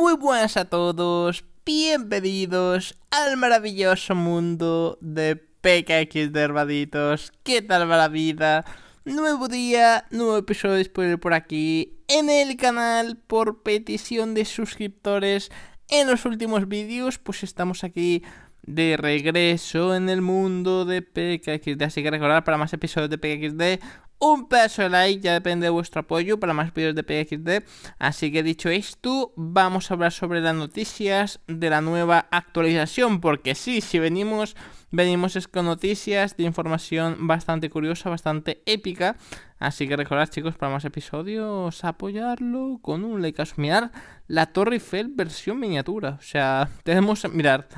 Muy buenas a todos, bienvenidos al maravilloso mundo de PKX de Herbaditos. ¿Qué tal va la vida? Nuevo día, nuevo episodio por aquí en el canal por petición de suscriptores. En los últimos vídeos, pues estamos aquí de regreso en el mundo de PKXD. Así que recordar para más episodios de PKXD, un peso like, ya depende de vuestro apoyo para más vídeos de PXD. Así que dicho esto, vamos a hablar sobre las noticias de la nueva actualización, porque sí, si venimos, venimos con noticias de información bastante curiosa, bastante épica. Así que recordad chicos, para más episodios, apoyarlo con un like. Mirar la Torre Eiffel versión miniatura. O sea, tenemos, mirar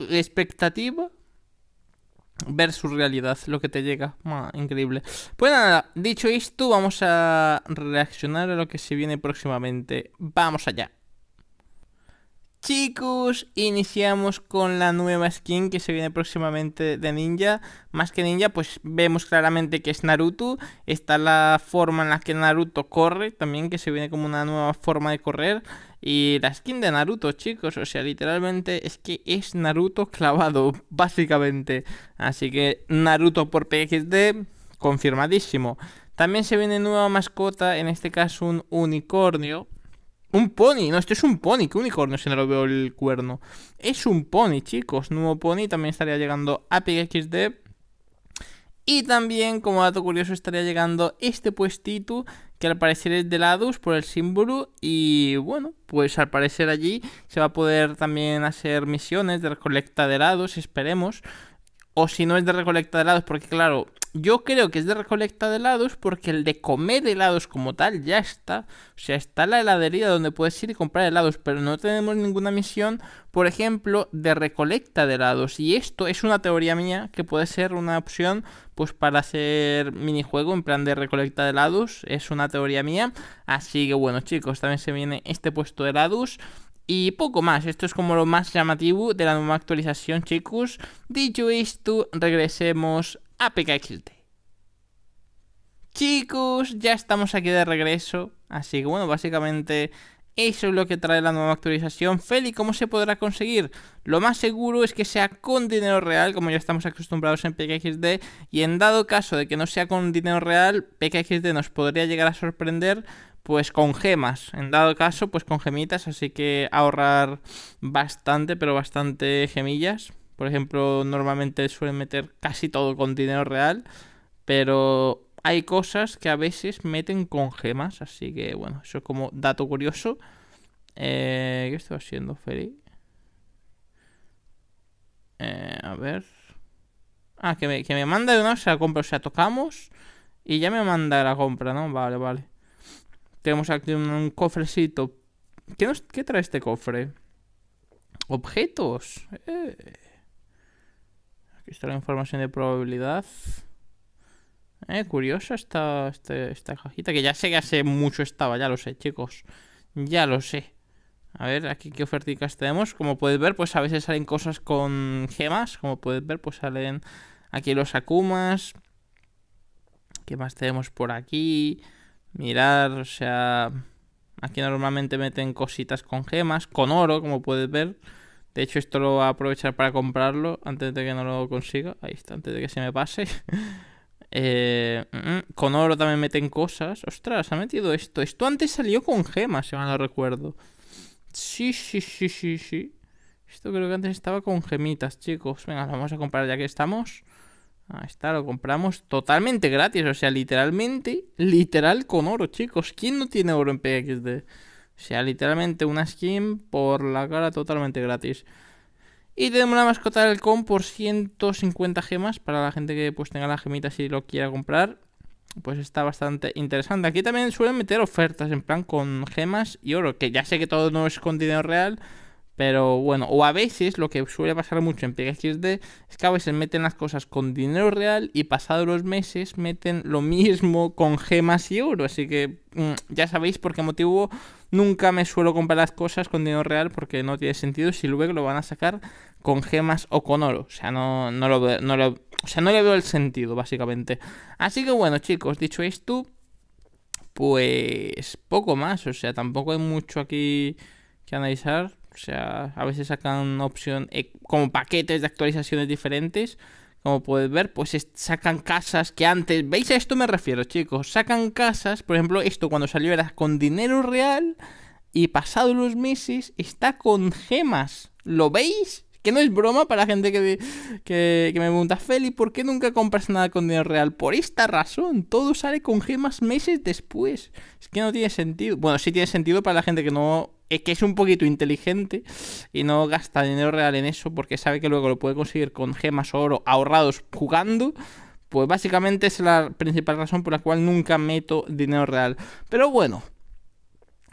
expectativa ver su realidad, lo que te llega. increíble. Pues nada, dicho esto, vamos a reaccionar a lo que se viene próximamente. Vamos allá. Chicos, iniciamos con la nueva skin que se viene próximamente de Ninja. Más que Ninja, pues vemos claramente que es Naruto. Está la forma en la que Naruto corre también, que se viene como una nueva forma de correr. Y la skin de Naruto, chicos, o sea, literalmente es que es Naruto clavado, básicamente. Así que Naruto por PXD, confirmadísimo. También se viene nueva mascota, en este caso un unicornio un pony, no, esto es un pony, que unicornio si no lo veo el cuerno. Es un pony, chicos. Nuevo pony también estaría llegando a PXD. Y también, como dato curioso, estaría llegando este puestito, que al parecer es de lados por el símbolo. Y bueno, pues al parecer allí se va a poder también hacer misiones de recolecta de lados, esperemos. O si no es de recolecta de lados, porque claro, yo creo que es de recolecta de helados porque el de comer helados como tal ya está. O sea, está la heladería donde puedes ir y comprar helados, pero no tenemos ninguna misión, por ejemplo, de recolecta de helados. Y esto es una teoría mía que puede ser una opción pues para hacer minijuego en plan de recolecta de helados. Es una teoría mía. Así que bueno chicos, también se viene este puesto de helados. Y poco más, esto es como lo más llamativo de la nueva actualización, chicos. Dicho esto, regresemos a PKXD. Chicos, ya estamos aquí de regreso. Así que bueno, básicamente eso es lo que trae la nueva actualización. Feli, ¿cómo se podrá conseguir? Lo más seguro es que sea con dinero real, como ya estamos acostumbrados en PKXD. Y en dado caso de que no sea con dinero real, PKXD nos podría llegar a sorprender pues con gemas. En dado caso, pues con gemitas, así que ahorrar bastante, pero bastante gemillas. Por ejemplo, normalmente suelen meter casi todo con dinero real, pero hay cosas que a veces meten con gemas, así que bueno, eso es como dato curioso. Eh, ¿Qué estoy haciendo, Feri? Eh, a ver. Ah, que me, que me manda de una o sea, compra, o sea, tocamos y ya me manda la compra, ¿no? Vale, vale. Tenemos aquí un cofrecito. ¿Qué, trae este cofre? Objetos. Eh. Aquí está la información de probabilidad. Eh, curiosa este, esta, cajita. Que ya sé que hace mucho estaba, ya lo sé, chicos. Ya lo sé. A ver, aquí qué oferticas tenemos. Como puedes ver, pues a veces salen cosas con gemas. Como puedes ver, pues salen aquí los Akumas. ¿Qué más tenemos por aquí? mirar, o sea, aquí normalmente meten cositas con gemas, con oro, como puedes ver. De hecho, esto lo voy a aprovechar para comprarlo antes de que no lo consiga. Ahí está, antes de que se me pase. Eh, mm, mm, con oro también meten cosas. Ostras, ha metido esto. Esto antes salió con gemas, si mal no recuerdo. Sí, sí, sí, sí, sí. Esto creo que antes estaba con gemitas, chicos. Venga, lo vamos a comprar ya que estamos. Ahí está, lo compramos totalmente gratis. O sea, literalmente, literal con oro, chicos. ¿Quién no tiene oro en PXD? O sea, literalmente una skin por la cara totalmente gratis. Y tenemos la mascota del con por 150 gemas para la gente que pues tenga la gemita si lo quiera comprar. Pues está bastante interesante. Aquí también suelen meter ofertas en plan con gemas y oro, que ya sé que todo no es con dinero real, pero bueno, o a veces lo que suele pasar mucho en Pega es que a veces meten las cosas con dinero real y pasados los meses meten lo mismo con gemas y oro. Así que mm, ya sabéis por qué motivo nunca me suelo comprar las cosas con dinero real porque no tiene sentido si luego lo van a sacar con gemas o con oro. O sea, no, no, lo, no lo, o sea, no le veo el sentido, básicamente. Así que bueno, chicos, dicho esto, pues poco más. O sea, tampoco hay mucho aquí que analizar o sea, a veces sacan opción eh, como paquetes de actualizaciones diferentes. Como puedes ver, pues sacan casas que antes. ¿Veis a esto me refiero, chicos? Sacan casas, por ejemplo, esto cuando salió era con dinero real y pasado los meses está con gemas. ¿Lo veis? Que no es broma para la gente que, que, que, me pregunta, Feli, ¿por qué nunca compras nada con dinero real? Por esta razón, todo sale con gemas meses después. Es que no tiene sentido. Bueno, sí tiene sentido para la gente que no que, es un poquito inteligente y no gasta dinero real en eso porque sabe que luego lo puede conseguir con gemas o oro ahorrados jugando. Pues básicamente es la principal razón por la cual nunca meto dinero real. Pero bueno.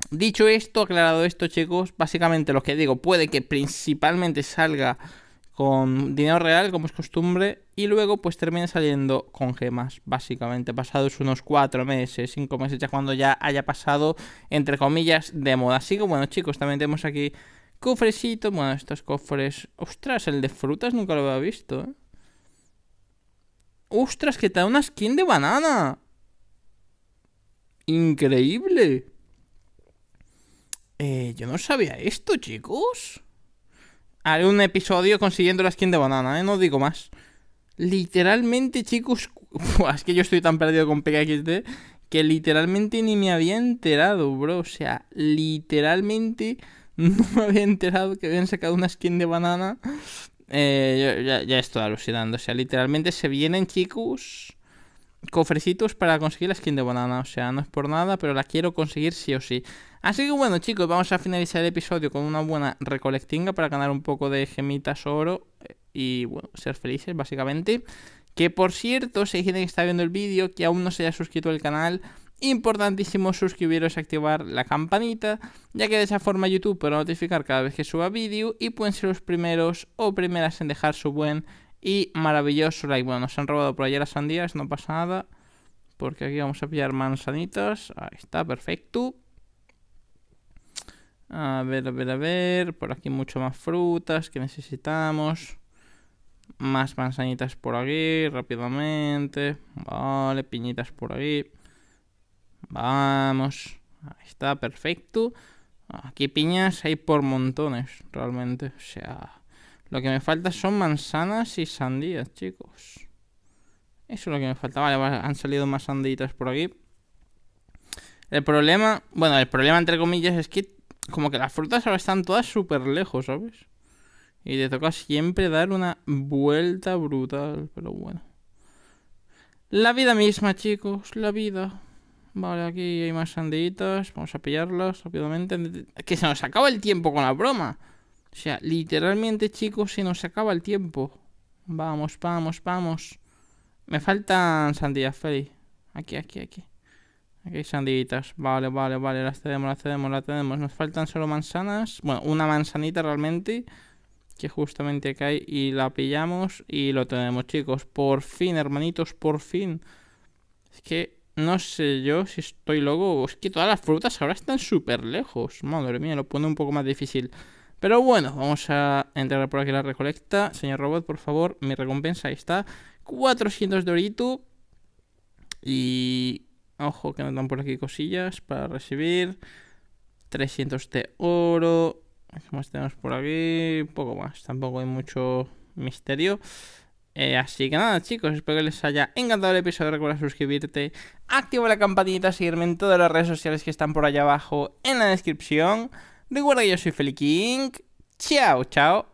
Dicho esto, aclarado esto chicos, básicamente lo que digo puede que principalmente salga con dinero real, como es costumbre, y luego pues termina saliendo con gemas, básicamente, pasados unos cuatro meses, cinco meses, ya cuando ya haya pasado, entre comillas, de moda. Así que bueno, chicos, también tenemos aquí cofrecitos, bueno, estos cofres, ostras, el de frutas nunca lo había visto, ¿eh? Ostras, que te una skin de banana. Increíble. Eh, yo no sabía esto, chicos haré un episodio consiguiendo la skin de banana, ¿eh? No digo más. Literalmente, chicos... es que yo estoy tan perdido con PKXD que literalmente ni me había enterado, bro. O sea, literalmente no me había enterado que habían sacado una skin de banana. Eh, ya, ya estoy alucinando. O sea, literalmente se vienen, chicos cofrecitos para conseguir la skin de banana. O sea, no es por nada, pero la quiero conseguir sí o sí. Así que bueno, chicos, vamos a finalizar el episodio con una buena recolectinga para ganar un poco de gemitas oro eh, y bueno, ser felices, básicamente. Que por cierto, si hay gente que está viendo el vídeo que aún no se haya suscrito al canal, importantísimo suscribiros y activar la campanita, ya que de esa forma YouTube podrá notificar cada vez que suba vídeo y pueden ser los primeros o primeras en dejar su buen y maravilloso like. Bueno, nos han robado por allá las sandías, no pasa nada. Porque aquí vamos a pillar manzanitas. Ahí está, perfecto. A ver, a ver, a ver. Por aquí mucho más frutas que necesitamos. Más manzanitas por aquí, rápidamente. Vale, piñitas por aquí. Vamos. Ahí está, perfecto. Aquí piñas hay por montones, realmente. O sea... Lo que me falta son manzanas y sandías, chicos. Eso es lo que me falta. Vale, han salido más sanditas por aquí. El problema, bueno, el problema entre comillas es que como que las frutas ahora están todas súper lejos, ¿sabes? Y te toca siempre dar una vuelta brutal, pero bueno. La vida misma, chicos, la vida. Vale, aquí hay más sanditas, vamos a pillarlas rápidamente. Que se nos acaba el tiempo con la broma. O sea, literalmente, chicos, se nos acaba el tiempo. Vamos, vamos, vamos. Me faltan sandías, Feli. Aquí, aquí, aquí. Aquí hay sanditas. Vale, vale, vale. Las tenemos, las tenemos, las tenemos. Nos faltan solo manzanas. Bueno, una manzanita realmente. Que justamente acá hay. Y la pillamos y lo tenemos, chicos. Por fin, hermanitos, por fin. Es que no sé yo si estoy loco. Es que todas las frutas ahora están súper lejos. Madre mía, lo pone un poco más difícil. Pero bueno, vamos a entrar por aquí la recolecta. Señor Robot, por favor, mi recompensa ahí está. 400 de orito. Y... Ojo que nos dan por aquí cosillas para recibir. 300 de oro. más tenemos por aquí? Poco más, tampoco hay mucho misterio. Eh, así que nada chicos, espero que les haya encantado el episodio, recuerda suscribirte, activa la campanita, seguirme en todas las redes sociales que están por allá abajo en la descripción. Recuerda que yo soy Feliking. Chao, chao.